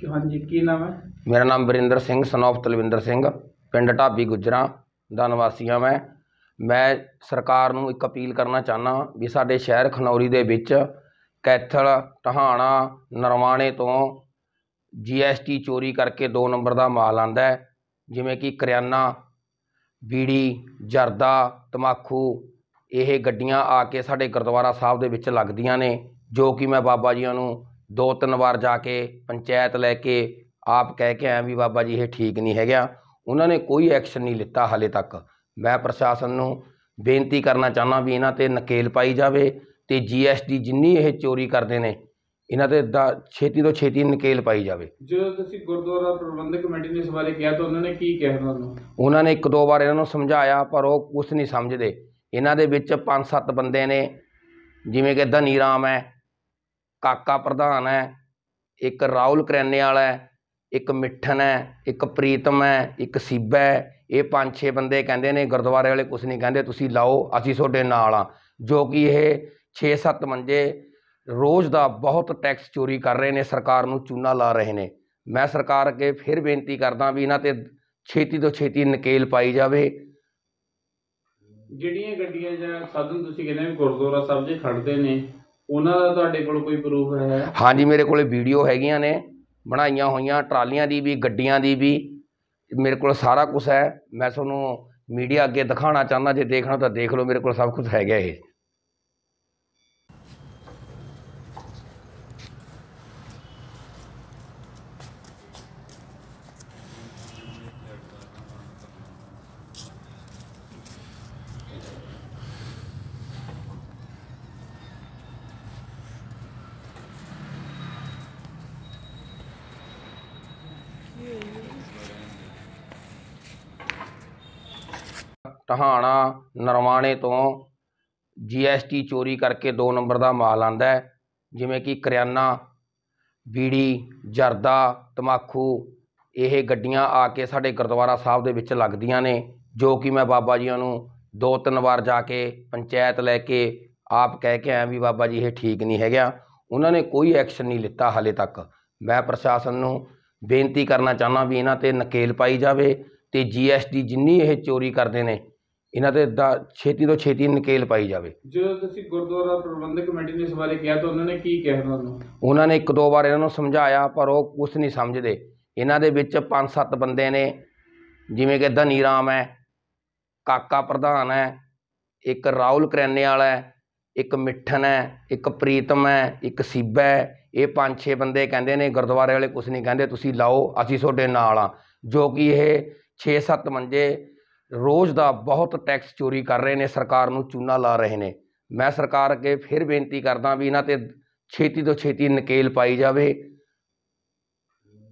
ਕਿ ਹਾਂਜੀ ਕੀ ਨਾਮ ਹੈ ਮੇਰਾ ਨਾਮ ਬਰਿੰਦਰ ਸਿੰਘ ਸਨੋਫ ਤਲਵਿੰਦਰ ਸਿੰਘ ਪਿੰਡ ਢਾਬੀ ਗੁਜਰਾ ਦਾ ਹਾਂ ਮੈਂ ਮੈਂ ਸਰਕਾਰ ਨੂੰ ਇੱਕ ਅਪੀਲ ਕਰਨਾ ਚਾਹਨਾ ਵੀ ਸਾਡੇ ਸ਼ਹਿਰ ਖਨੌਰੀ ਦੇ ਵਿੱਚ ਕੈਥਲ ਟਹਾਣਾ ਨਰਵਾਣੇ ਤੋਂ ਜੀਐਸਟੀ ਚੋਰੀ ਕਰਕੇ 2 ਨੰਬਰ ਦਾ ਮਾਲ ਆਂਦਾ ਹੈ ਜਿਵੇਂ ਕਿ ਕਰਿਆਨਾ ਬੀੜੀ ਜਰਦਾ ਤਮਾਕੂ ਇਹ ਗੱਡੀਆਂ ਆ ਕੇ ਸਾਡੇ ਗੁਰਦੁਆਰਾ ਸਾਹਿਬ ਦੇ ਵਿੱਚ ਲੱਗਦੀਆਂ ਨੇ ਜੋ ਕਿ ਮੈਂ ਬਾਬਾ ਜੀਆਂ ਨੂੰ ਦੋ ਤਿੰਨ ਵਾਰ ਜਾ ਕੇ ਪੰਚਾਇਤ ਲੈ ਕੇ ਆਪ ਕਹਿ ਕੇ ਆਇਆ ਵੀ ਬਾਬਾ ਜੀ ਇਹ ਠੀਕ ਨਹੀਂ ਹੈਗਾ ਉਹਨਾਂ ਨੇ ਕੋਈ ਐਕਸ਼ਨ ਨਹੀਂ ਲਿੱਤਾ ਹਾਲੇ ਤੱਕ ਮੈਂ ਪ੍ਰਸ਼ਾਸਨ ਨੂੰ ਬੇਨਤੀ ਕਰਨਾ ਚਾਹੁੰਦਾ ਵੀ ਇਹਨਾਂ ਤੇ ਨਕੇਲ ਪਾਈ ਜਾਵੇ ਤੇ ਜੀਐਸਟੀ ਜਿੰਨੀ ਇਹ ਚੋਰੀ ਕਰਦੇ ਨੇ ਇਹਨਾਂ ਤੇ ਛੇਤੀ ਤੋਂ ਛੇਤੀ ਨਕੇਲ ਪਾਈ ਜਾਵੇ ਜਦੋਂ ਤੁਸੀਂ ਗੁਰਦੁਆਰਾ ਪ੍ਰਬੰਧਕ ਕਮੇਟੀ ਨੇ ਇਸ ਬਾਰੇ ਕਿਹਾ ਤਾਂ ਉਹਨਾਂ ਨੇ ਕੀ ਕਿਹਾ ਤੁਹਾਨੂੰ ਉਹਨਾਂ ਨੇ ਇੱਕ ਦੋ ਵਾਰ ਇਹਨਾਂ ਨੂੰ ਸਮਝਾਇਆ ਪਰ ਉਹ ਕੁਝ ਨਹੀਂ ਸਮਝਦੇ ਇਹਨਾਂ ਦੇ ਵਿੱਚ ਪੰਜ ਸੱਤ ਬੰਦੇ ਨੇ ਜਿਵੇਂ ਕਿ ਧਨੀ ਰਾਮ ਹੈ ਕਾਕਾ ਪ੍ਰਧਾਨ ਹੈ ਇੱਕ ਰਾਹੁਲ ਕਰੈਨੇ ਵਾਲਾ ਹੈ ਇੱਕ ਮਿੱਠਨ ਹੈ ਇੱਕ ਪ੍ਰੀਤਮ ਹੈ ਇੱਕ ਸੀਬਾ ਹੈ ਇਹ ਪੰਜ ਛੇ ਬੰਦੇ ਕਹਿੰਦੇ ਨੇ ਗੁਰਦੁਆਰੇ ਵਾਲੇ ਕੁਝ ਨਹੀਂ ਕਹਿੰਦੇ ਤੁਸੀਂ ਲਾਓ ਅਸੀਂ ਤੁਹਾਡੇ ਨਾਲ ਆ ਜੋ ਕਿ ਇਹ 6-7 ਮੰਜੇ ਰੋਜ਼ ਦਾ ਬਹੁਤ ਟੈਕਸ ਚੋਰੀ ਕਰ ਰਹੇ ਨੇ ਸਰਕਾਰ ਨੂੰ ਚੂਨਾ ਲਾ ਰਹੇ ਨੇ ਮੈਂ ਸਰਕਾਰ ਅੱਗੇ ਫਿਰ ਬੇਨਤੀ ਕਰਦਾ ਵੀ ਇਹਨਾਂ ਤੇ ਛੇਤੀ ਤੋਂ ਛੇਤੀ ਨਕੇਲ ਪਾਈ ਜਾਵੇ ਜਿਹੜੀਆਂ ਗੱਡੀਆਂ ਜਾਂ ਸਾਧਨ ਤੁਸੀਂ ਕਹਿੰਦੇ ਗੁਰਦੁਆਰਾ ਸਾਹਿਬ 'ਚ ਖੜਦੇ ਨੇ ਉਹਨਾਂ ਦਾ ਤੁਹਾਡੇ ਕੋਲ ਕੋਈ ਪ੍ਰੂਫ ਹੈ ਹਾਂਜੀ ਮੇਰੇ ਕੋਲੇ ਵੀਡੀਓ ਹੈਗੀਆਂ ਨੇ ਬਣਾਈਆਂ ਹੋਈਆਂ ਟਰਾਲੀਆਂ ਦੀ ਵੀ ਗੱਡੀਆਂ ਦੀ ਵੀ ਮੇਰੇ ਕੋਲ ਸਾਰਾ ਕੁਝ ਹੈ ਮੈਂ ਤੁਹਾਨੂੰ ਮੀਡੀਆ ਅੱਗੇ ਦਿਖਾਉਣਾ ਚਾਹੁੰਦਾ ਜੇ ਦੇਖਣਾ ਤਾਂ ਦੇਖ ਲਓ ਮੇਰੇ ਕੋਲ ਸਭ ਕੁਝ ਹੈਗਾ ਇਹ ਟਹਾਣਾ ਨਰਵਾਣੇ ਤੋਂ ਜੀਐਸਟੀ ਚੋਰੀ ਕਰਕੇ 2 ਨੰਬਰ ਦਾ ਮਾਲ ਆਂਦਾ ਜਿਵੇਂ ਕਿ ਕਰਿਆਨਾ ਬੀੜੀ ਜਰਦਾ ਤਮਾਕੂ ਇਹ ਗੱਡੀਆਂ ਆ ਕੇ ਸਾਡੇ ਗੁਰਦੁਆਰਾ ਸਾਹਿਬ ਦੇ ਵਿੱਚ ਲੱਗਦੀਆਂ ਨੇ ਜੋ ਕਿ ਮੈਂ ਬਾਬਾ ਜੀਆਂ ਨੂੰ ਦੋ ਤਿੰਨ ਵਾਰ ਜਾ ਕੇ ਪੰਚਾਇਤ ਲੈ ਕੇ ਆਪ ਕਹਿ ਕੇ ਆਇਆ ਵੀ ਬਾਬਾ ਜੀ ਇਹ ਠੀਕ ਨਹੀਂ ਹੈਗਾ ਉਹਨਾਂ ਨੇ ਕੋਈ ਐਕਸ਼ਨ ਨਹੀਂ ਲਿੱਤਾ ਹਾਲੇ ਤੱਕ ਮੈਂ ਪ੍ਰਸ਼ਾਸਨ ਨੂੰ ਬੇਨਤੀ ਕਰਨਾ ਚਾਹੁੰਦਾ ਵੀ ਇਹਨਾਂ ਤੇ ਨਕੇਲ ਪਾਈ ਜਾਵੇ ਤੇ ਜੀਐਸਟੀ ਜਿੰਨੀ ਇਹ ਚੋਰੀ ਕਰਦੇ ਨੇ ਇਹਨਾਂ ਤੇ ਦਾ ਛੇਤੀ ਤੋਂ ਛੇਤੀ ਨਕੇਲ ਪਾਈ ਜਾਵੇ ਜਦੋਂ ਤੁਸੀਂ ਗੁਰਦੁਆਰਾ ਪ੍ਰਬੰਧਕ ਕਮੇਟੀ ਨੇ ਸਵਾਲੇ ਕਿਹਾ ਤਾਂ ਉਹਨਾਂ ਨੇ ਕੀ ਕਿਹਾ ਤੁਹਾਨੂੰ ਉਹਨਾਂ ਨੇ ਇੱਕ ਦੋ ਵਾਰ ਇਹਨਾਂ ਨੂੰ ਸਮਝਾਇਆ ਪਰ ਉਹ ਕੁਝ ਨਹੀਂ ਸਮਝਦੇ ਇਹਨਾਂ ਦੇ ਵਿੱਚ ਪੰਜ ਸੱਤ ਬੰਦੇ ਨੇ ਜਿਵੇਂ ਕਿ ਧਨੀ ਰਾਮ ਹੈ ਕਾਕਾ ਪ੍ਰਧਾਨ ਹੈ ਇੱਕ ਰਾਹੁਲ ਕਰੈਨੇ ਵਾਲਾ ਹੈ ਇੱਕ ਮਿੱਠਨ ਹੈ ਇੱਕ ਪ੍ਰੀਤਮ ਹੈ ਇੱਕ ਸੀਬਾ ਹੈ ਇਹ ਪੰਜ ਛੇ ਬੰਦੇ ਕਹਿੰਦੇ ਨੇ ਗੁਰਦੁਆਰੇ ਵਾਲੇ ਕੁਝ ਨਹੀਂ ਕਹਿੰਦੇ ਤੁਸੀਂ ਲਾਓ ਅਸੀਂ ਤੁਹਾਡੇ ਨਾਲ ਆ ਜੋ ਕਿ ਇਹ 6-7 ਮੰਜੇ ਰੋਜ਼ ਦਾ ਬਹੁਤ ਟੈਕਸ ਚੋਰੀ ਕਰ ਰਹੇ ਨੇ ਸਰਕਾਰ ਨੂੰ ਚੂਨਾ ਲਾ ਰਹੇ ਨੇ ਮੈਂ ਸਰਕਾਰ ਅੱਗੇ ਫਿਰ ਬੇਨਤੀ ਕਰਦਾ ਵੀ ਇਹਨਾਂ ਤੇ ਛੇਤੀ ਤੋਂ ਛੇਤੀ ਨਕੇਲ ਪਾਈ ਜਾਵੇ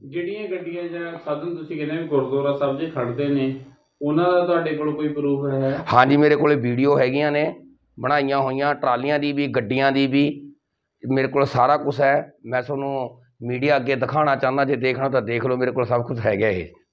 ਜਿਹੜੀਆਂ ਗੱਡੀਆਂ ਜਾਂ ਸਾਧਨ ਤੁਸੀਂ ਕਹਿੰਦੇ ਹੋ ਗੁਰਦੁਆਰਾ ਸਾਹਿਬ ਜੀ ਖੜਦੇ ਨੇ ਉਹਨਾਂ ਦਾ ਤੁਹਾਡੇ ਕੋਲ ਕੋਈ ਪ੍ਰੂਫ ਹੈ ਹਾਂਜੀ ਮੇਰੇ ਕੋਲੇ ਵੀਡੀਓ ਹੈਗੀਆਂ ਨੇ ਬਣਾਈਆਂ ਹੋਈਆਂ ਟਰਾਲੀਆਂ ਦੀ ਵੀ ਗੱਡੀਆਂ ਦੀ ਵੀ ਮੇਰੇ ਕੋਲ ਸਾਰਾ ਕੁਝ ਹੈ ਮੈਂ ਤੁਹਾਨੂੰ ਮੀਡੀਆ ਅੱਗੇ ਦਿਖਾਉਣਾ ਚਾਹੁੰਦਾ ਜੇ ਦੇਖਣਾ ਤਾਂ ਦੇਖ ਲਓ ਮੇਰੇ ਕੋਲ ਸਭ ਕੁਝ ਹੈਗਾ ਇਹ